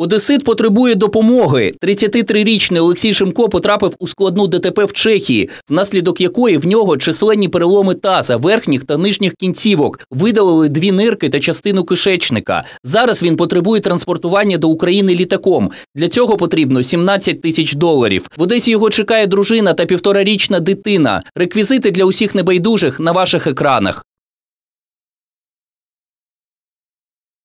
Одесит потребує допомоги. 33-річний Олексій Шимко потрапив у складну ДТП в Чехії, внаслідок якої в нього численні переломи таза, верхніх та нижніх кінцівок, видалили дві нирки та частину кишечника. Зараз він потребує транспортування до України літаком. Для цього потрібно 17 тисяч доларів. В Одесі його чекає дружина та півторарічна дитина. Реквізити для усіх небайдужих на ваших екранах.